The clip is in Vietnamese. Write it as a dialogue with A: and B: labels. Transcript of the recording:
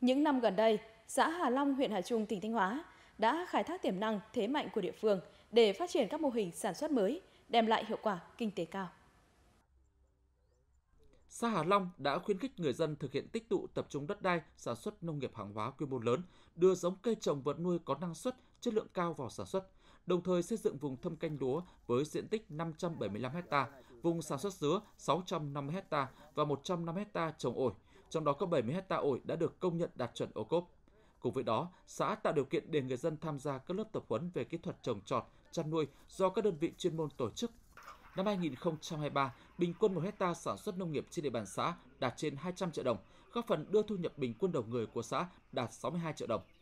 A: Những năm gần đây, xã Hà Long, huyện Hà Trung, tỉnh Thanh Hóa đã khai thác tiềm năng, thế mạnh của địa phương để phát triển các mô hình sản xuất mới, đem lại hiệu quả kinh tế cao.
B: Xã Hà Long đã khuyến khích người dân thực hiện tích tụ tập trung đất đai, sản xuất nông nghiệp hàng hóa quy mô lớn, đưa giống cây trồng vật nuôi có năng suất, chất lượng cao vào sản xuất, đồng thời xây dựng vùng thâm canh lúa với diện tích 575 ha, vùng sản xuất dứa 650 ha và 105 ha trồng ổi – trong đó có 70 hecta ổi đã được công nhận đạt chuẩn ô cốp. Cùng với đó, xã tạo điều kiện để người dân tham gia các lớp tập huấn về kỹ thuật trồng trọt, chăn nuôi do các đơn vị chuyên môn tổ chức. Năm 2023, bình quân 1 hecta sản xuất nông nghiệp trên địa bàn xã đạt trên 200 triệu đồng, góp phần đưa thu nhập bình quân đầu người của xã đạt 62 triệu đồng.